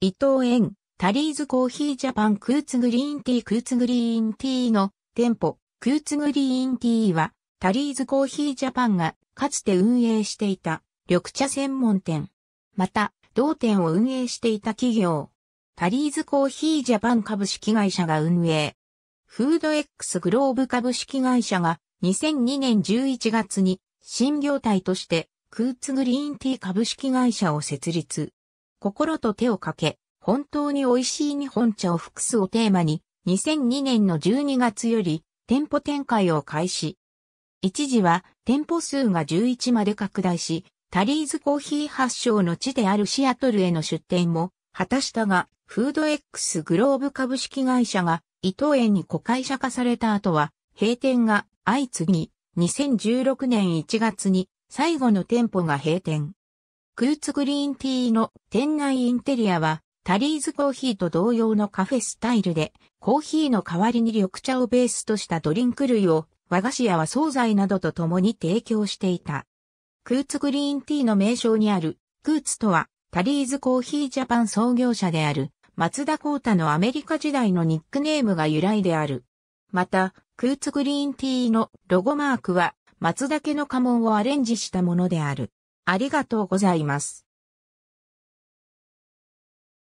伊藤園、タリーズコーヒージャパンクーツグリーンティークーツグリーンティーの店舗、クーツグリーンティーは、タリーズコーヒージャパンがかつて運営していた緑茶専門店。また、同店を運営していた企業、タリーズコーヒージャパン株式会社が運営。フード X グローブ株式会社が2002年11月に新業態としてクーツグリーンティー株式会社を設立。心と手をかけ、本当に美味しい日本茶を複数をテーマに、2002年の12月より店舗展開を開始。一時は店舗数が11まで拡大し、タリーズコーヒー発祥の地であるシアトルへの出店も果たしたが、フード X グローブ株式会社が伊藤園に子会社化された後は閉店が相次ぎ、2016年1月に最後の店舗が閉店。クーツグリーンティーの店内インテリアは、タリーズコーヒーと同様のカフェスタイルで、コーヒーの代わりに緑茶をベースとしたドリンク類を、和菓子屋は惣菜などと共に提供していた。クーツグリーンティーの名称にある、クーツとは、タリーズコーヒージャパン創業者である、松田幸太のアメリカ時代のニックネームが由来である。また、クーツグリーンティーのロゴマークは、松田家の家紋をアレンジしたものである。ありがとうございます。